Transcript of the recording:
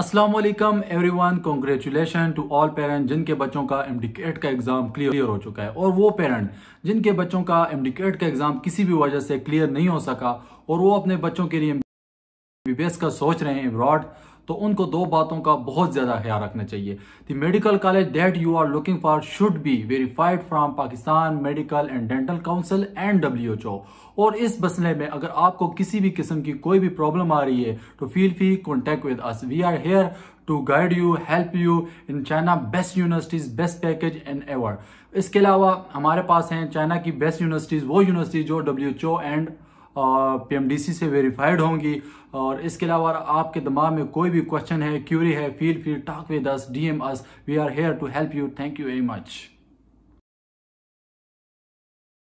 Aslam every one congratulation to all parent जिनके बच्चों का एमडिकेट e का एग्ज़ाम क्लियर हो चुका है और वो पेरेंट जिनके बच्चों का एमडिकेट e का एग्ज़ाम किसी भी वजह से क्लियर नहीं हो सका और वो अपने बच्चों के लिए e का सोच रहे हैं अब्रॉड तो उनको दो बातों का बहुत ज़्यादा ख्याल रखना चाहिए the medical college that you are looking for should be verified from Pakistan medical and dental council and W और इस मसले में अगर आपको किसी भी किस्म की कोई भी प्रॉब्लम आ रही है तो feel free contact with us we are here to guide you help you in China best universities best package and award इसके अलावा हमारे पास हैं चाइना की बेस्ट यूनिवर्सिटीज वो यूनिवर्सिटी जो डब्ल्यू एंड पीएमडीसी से वेरीफाइड होंगी और इसके अलावा आपके दिमाग में कोई भी क्वेश्चन है क्यूरी है feel feel talk with us DM us we are here to help you thank you very much